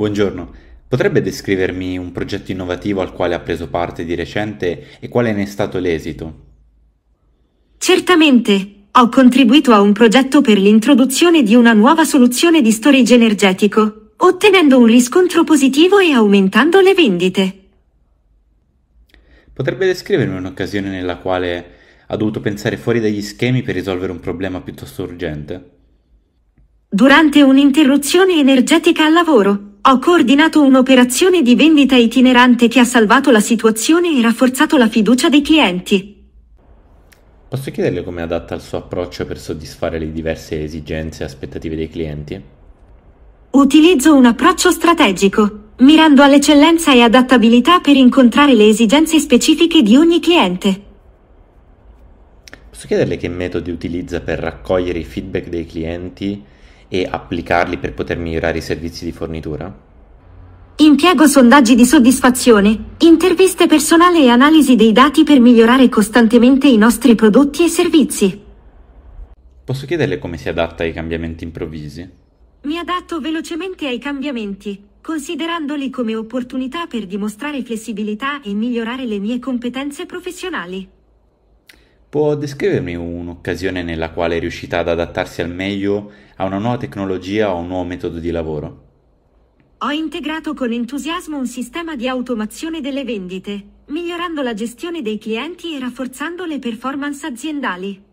Buongiorno, potrebbe descrivermi un progetto innovativo al quale ha preso parte di recente e quale ne è stato l'esito? Certamente. Ho contribuito a un progetto per l'introduzione di una nuova soluzione di storage energetico, ottenendo un riscontro positivo e aumentando le vendite. Potrebbe descrivermi un'occasione nella quale ha dovuto pensare fuori dagli schemi per risolvere un problema piuttosto urgente? Durante un'interruzione energetica al lavoro, ho coordinato un'operazione di vendita itinerante che ha salvato la situazione e rafforzato la fiducia dei clienti. Posso chiederle come adatta il suo approccio per soddisfare le diverse esigenze e aspettative dei clienti? Utilizzo un approccio strategico, mirando all'eccellenza e adattabilità per incontrare le esigenze specifiche di ogni cliente. Posso chiederle che metodi utilizza per raccogliere i feedback dei clienti e applicarli per poter migliorare i servizi di fornitura? Impiego sondaggi di soddisfazione, interviste personali e analisi dei dati per migliorare costantemente i nostri prodotti e servizi. Posso chiederle come si adatta ai cambiamenti improvvisi? Mi adatto velocemente ai cambiamenti, considerandoli come opportunità per dimostrare flessibilità e migliorare le mie competenze professionali. Può descrivermi un'occasione nella quale è riuscita ad adattarsi al meglio a una nuova tecnologia o a un nuovo metodo di lavoro? Ho integrato con entusiasmo un sistema di automazione delle vendite, migliorando la gestione dei clienti e rafforzando le performance aziendali.